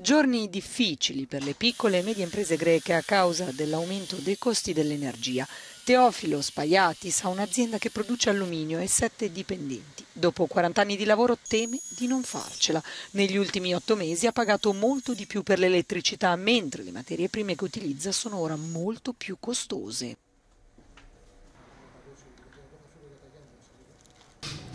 Giorni difficili per le piccole e medie imprese greche a causa dell'aumento dei costi dell'energia. Teofilo Spaiatis ha un'azienda che produce alluminio e sette dipendenti. Dopo 40 anni di lavoro teme di non farcela. Negli ultimi otto mesi ha pagato molto di più per l'elettricità, mentre le materie prime che utilizza sono ora molto più costose.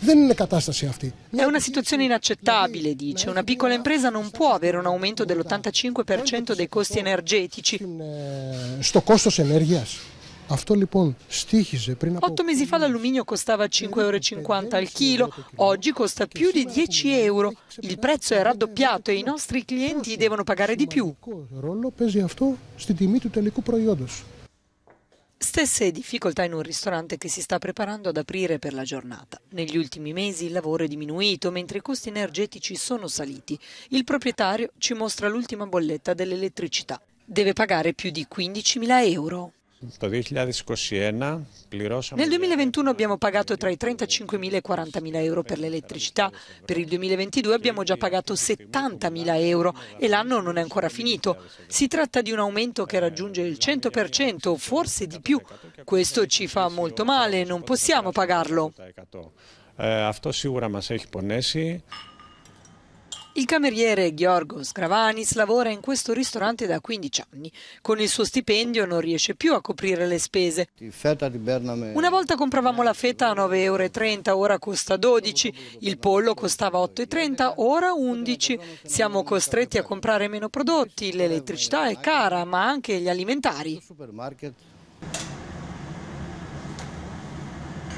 Δεν είναι κατάσταση αυτή. È una situazione inaccettabile, dice. Una piccola impresa non può avere un aumento dell'85% dei costi energetici. Στο κόστος ενέργειας. Αυτό 8 mesi fa l'alluminio costava 5,50 euro al chilo, oggi costa più di 10 euro. Il prezzo è raddoppiato e i nostri clienti devono pagare di più. Ρόλο παίζει αυτό στην τιμή του τελικού prodotto. Stesse difficoltà in un ristorante che si sta preparando ad aprire per la giornata. Negli ultimi mesi il lavoro è diminuito mentre i costi energetici sono saliti. Il proprietario ci mostra l'ultima bolletta dell'elettricità. Deve pagare più di 15.000 euro. Το 2021 πληρώσαμε... Nel 2021 abbiamo pagato tra i 35.000 e i 40.000 euro per l'elettricità, per il 2022 abbiamo già pagato 70.000 euro e l'anno non è ancora finito. Si tratta di un aumento che raggiunge il 100%, forse di più. Questo ci fa molto male, non possiamo pagarlo. Questo sicuramente ci ha πονέσει. Il cameriere Gheorgos Gravanis lavora in questo ristorante da 15 anni. Con il suo stipendio non riesce più a coprire le spese. Una volta compravamo la feta a 9,30 euro, ora costa 12. Il pollo costava 8,30, ora 11. Siamo costretti a comprare meno prodotti, l'elettricità è cara, ma anche gli alimentari.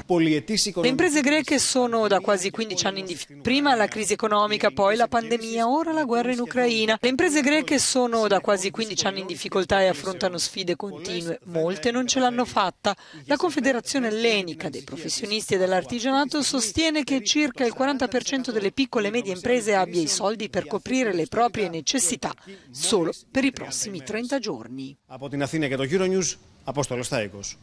Le imprese greche sono da quasi 15 anni in difficoltà. Prima la crisi economica, poi la pandemia, ora la guerra in Ucraina. Le imprese greche sono da quasi 15 anni in difficoltà e affrontano sfide continue. Molte non ce l'hanno fatta. La Confederazione Ellenica dei professionisti e dell'artigianato sostiene che circa il 40% delle piccole e medie imprese abbia i soldi per coprire le proprie necessità solo per i prossimi 30 giorni. Από την Αθήνα και το Euronews, Απόστολος Σταϊκός.